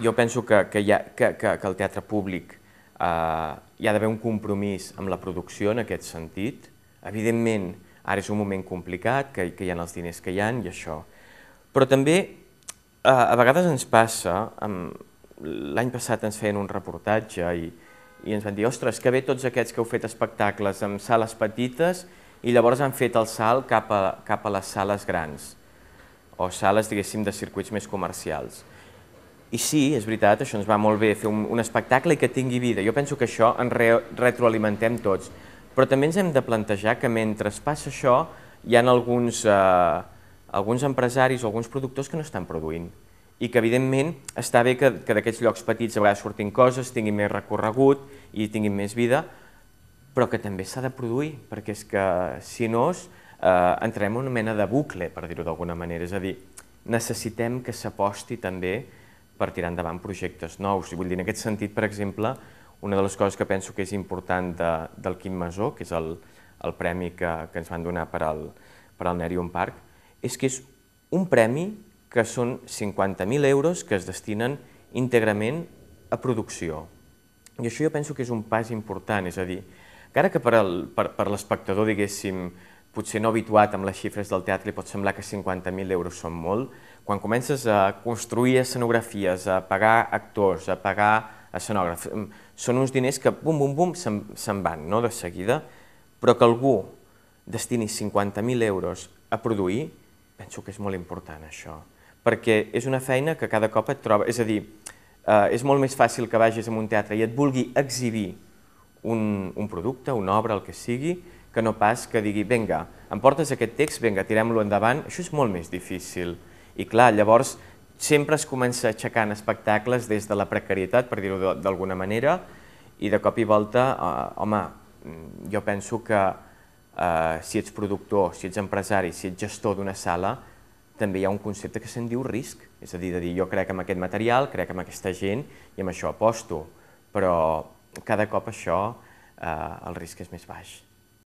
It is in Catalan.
jo penso que, que, ha, que, que, que el teatre públic eh, hi ha d'haver un compromís amb la producció en aquest sentit. Evidentment, ara és un moment complicat, que, que hi ha els diners que hi han i això. Però també, eh, a vegades ens passa, l'any passat ens feien un reportatge i, i ens van dir, ostres, que bé tots aquests que heu fet espectacles amb sales petites i llavors han fet el salt cap a, cap a les sales grans o sales, diguéssim, de circuits més comercials. I sí, és veritat, això ens va molt bé, fer un, un espectacle i que tingui vida. Jo penso que això ens re retroalimentem tots. Però també ens hem de plantejar que mentre es passa això hi ha alguns, eh, alguns empresaris o alguns productors que no estan produint i que evidentment està bé que, que d'aquests llocs petits a vegades surtin coses, tinguin més recorregut i tinguin més vida, però que també s'ha de produir, perquè és que si no eh, entrem en una mena de bucle, per dir-ho d'alguna manera, és a dir, necessitem que s'aposti també per tirar endavant projectes nous. I vull dir, en aquest sentit, per exemple, una de les coses que penso que és important de, del Quim Masó, que és el, el premi que, que ens van donar per al, per al Nerium Park, és que és un premi que són 50.000 euros que es destinen íntegrament a producció. I això jo penso que és un pas important, és a dir, encara que per l'espectador, diguéssim, potser no habituat amb les xifres del teatre, li pot semblar que 50.000 euros són molt. Quan comences a construir escenografies, a pagar actors, a pagar escenògrafs, mm, són uns diners que bum, bum, bum, se'n se van no? de seguida, però que algú destini 50.000 euros a produir, penso que és molt important això, perquè és una feina que cada cop et troba, és a dir, eh, és molt més fàcil que vagis a un teatre i et vulgui exhibir un, un producte, una obra, el que sigui, que no pas que digui, venga, em portes aquest text, venga, tirem-lo endavant, això és molt més difícil. I clar, llavors sempre es comença aixecant espectacles des de la precarietat, per dir-ho d'alguna manera, i de cop i volta, eh, home, jo penso que eh, si ets productor, si ets empresari, si ets gestor d'una sala, també hi ha un concepte que se'n diu risc, és a dir, de dir jo crec en aquest material, crec en aquesta gent i amb això aposto, però cada cop això eh, el risc és més baix.